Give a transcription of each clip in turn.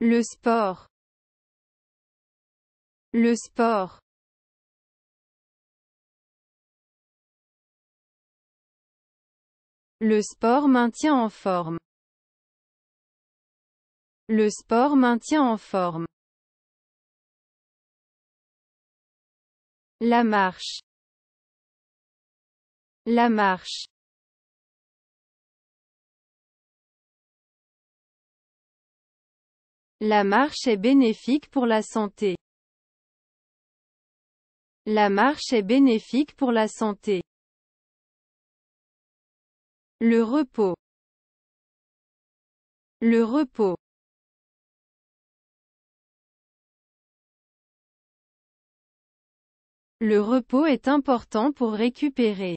Le sport. Le sport. Le sport maintient en forme. Le sport maintient en forme. La marche. La marche. La marche est bénéfique pour la santé. La marche est bénéfique pour la santé. Le repos. Le repos. Le repos est important pour récupérer.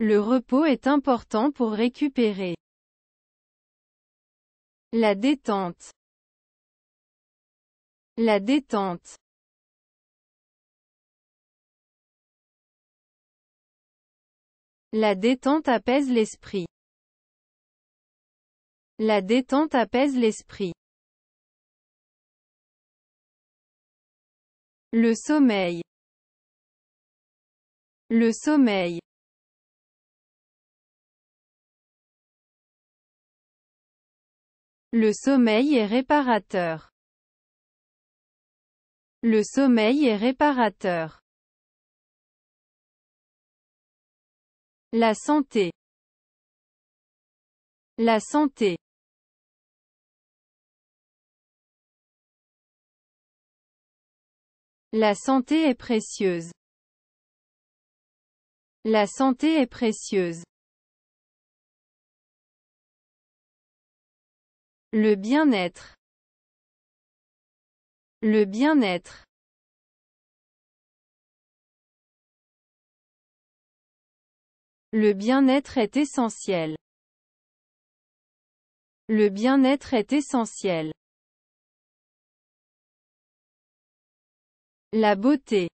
Le repos est important pour récupérer. La détente. La détente. La détente apaise l'esprit. La détente apaise l'esprit. Le sommeil. Le sommeil. Le sommeil est réparateur. Le sommeil est réparateur. La santé. La santé. La santé est précieuse. La santé est précieuse. Le bien-être. Le bien-être. Le bien-être est essentiel. Le bien-être est essentiel. La beauté.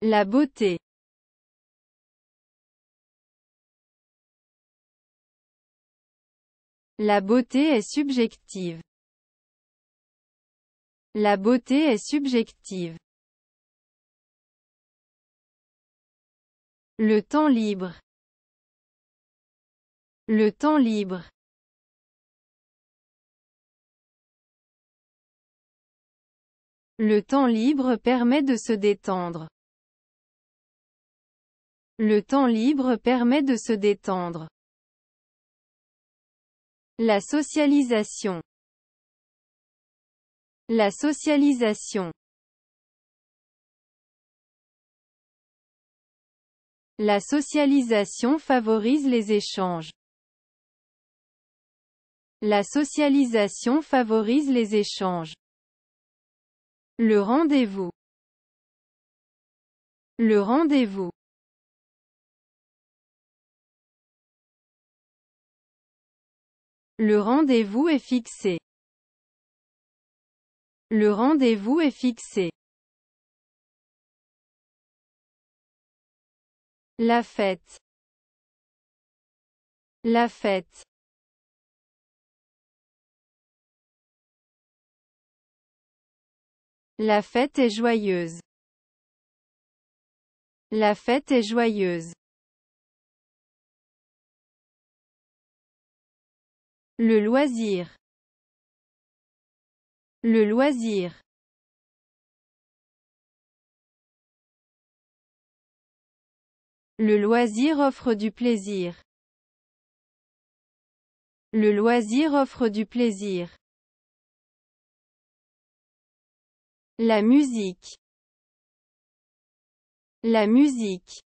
La beauté. La beauté est subjective. La beauté est subjective. Le temps libre. Le temps libre. Le temps libre permet de se détendre. Le temps libre permet de se détendre. La socialisation. La socialisation. La socialisation favorise les échanges. La socialisation favorise les échanges. Le rendez-vous. Le rendez-vous. Le rendez-vous est fixé. Le rendez-vous est fixé. La fête. La fête. La fête est joyeuse. La fête est joyeuse. Le loisir. Le loisir. Le loisir offre du plaisir. Le loisir offre du plaisir. La musique. La musique.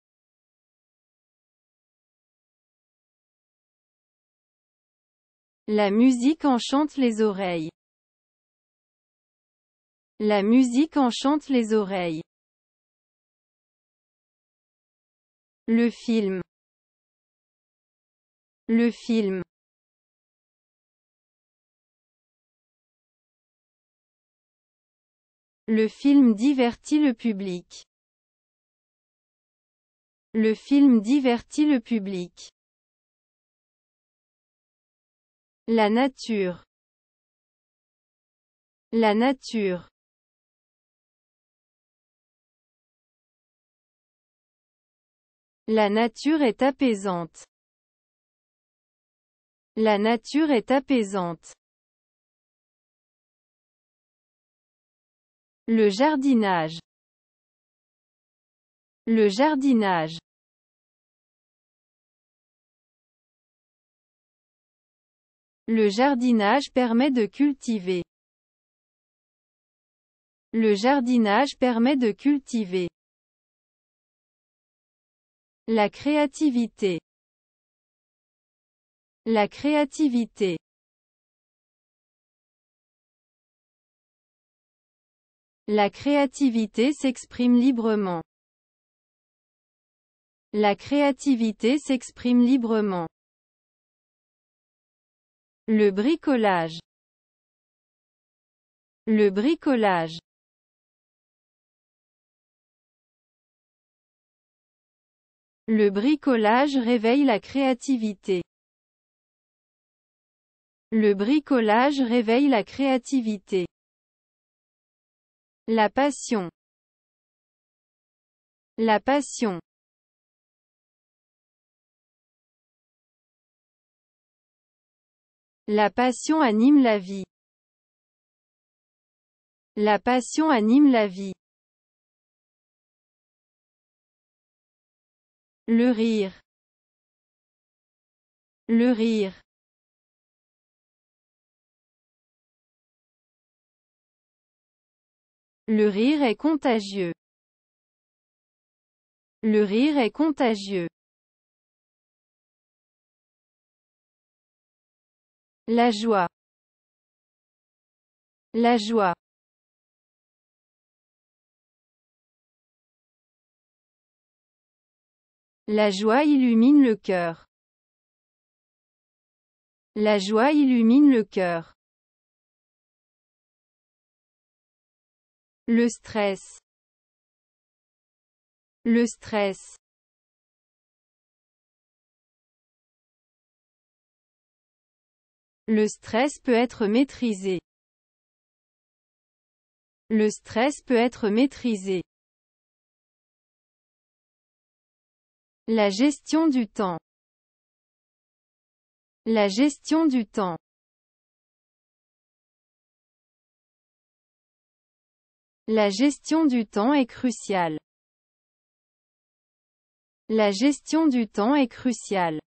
La musique enchante les oreilles. La musique enchante les oreilles. Le film. Le film. Le film divertit le public. Le film divertit le public. La nature. La nature. La nature est apaisante. La nature est apaisante. Le jardinage. Le jardinage. Le jardinage permet de cultiver. Le jardinage permet de cultiver. La créativité. La créativité. La créativité s'exprime librement. La créativité s'exprime librement. Le bricolage. Le bricolage. Le bricolage réveille la créativité. Le bricolage réveille la créativité. La passion. La passion. La passion anime la vie. La passion anime la vie. Le rire. Le rire. Le rire est contagieux. Le rire est contagieux. La joie. La joie. La joie illumine le cœur. La joie illumine le cœur. Le stress. Le stress. Le stress peut être maîtrisé. Le stress peut être maîtrisé. La gestion du temps. La gestion du temps. La gestion du temps est cruciale. La gestion du temps est cruciale.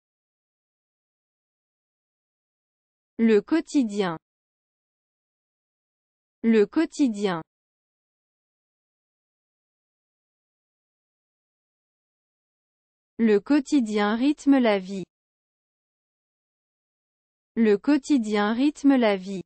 Le quotidien. Le quotidien. Le quotidien rythme la vie. Le quotidien rythme la vie.